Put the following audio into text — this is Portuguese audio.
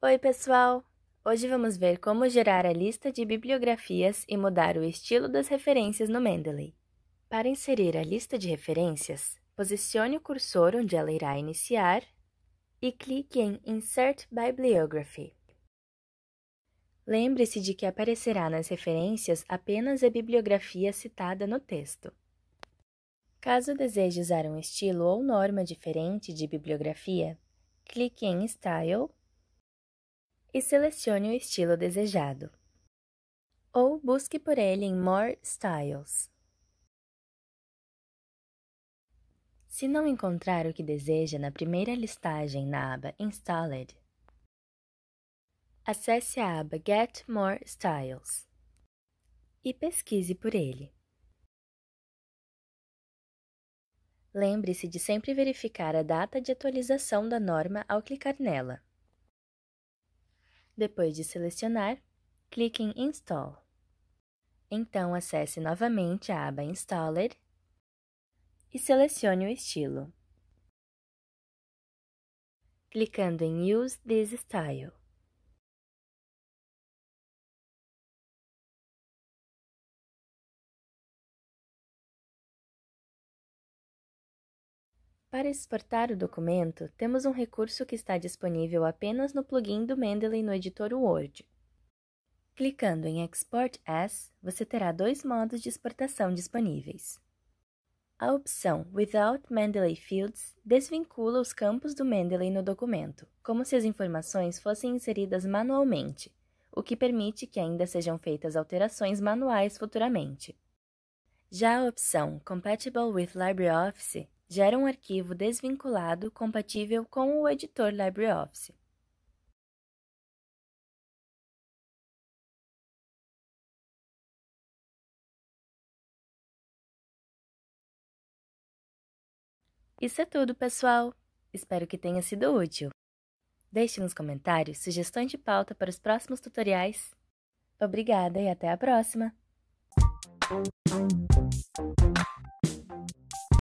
Oi, pessoal! Hoje vamos ver como gerar a lista de bibliografias e mudar o estilo das referências no Mendeley. Para inserir a lista de referências, posicione o cursor onde ela irá iniciar e clique em Insert Bibliography. Lembre-se de que aparecerá nas referências apenas a bibliografia citada no texto. Caso deseje usar um estilo ou norma diferente de bibliografia, clique em Style e selecione o estilo desejado. Ou busque por ele em More Styles. Se não encontrar o que deseja na primeira listagem na aba Installed, acesse a aba Get More Styles e pesquise por ele. Lembre-se de sempre verificar a data de atualização da norma ao clicar nela. Depois de selecionar, clique em Install. Então, acesse novamente a aba Installer e selecione o estilo. Clicando em Use this style. Para exportar o documento, temos um recurso que está disponível apenas no plugin do Mendeley no editor Word. Clicando em Export As, você terá dois modos de exportação disponíveis. A opção Without Mendeley Fields desvincula os campos do Mendeley no documento, como se as informações fossem inseridas manualmente, o que permite que ainda sejam feitas alterações manuais futuramente. Já a opção Compatible with LibreOffice gera um arquivo desvinculado compatível com o editor LibreOffice. Isso é tudo, pessoal! Espero que tenha sido útil. Deixe nos comentários sugestões de pauta para os próximos tutoriais. Obrigada e até a próxima!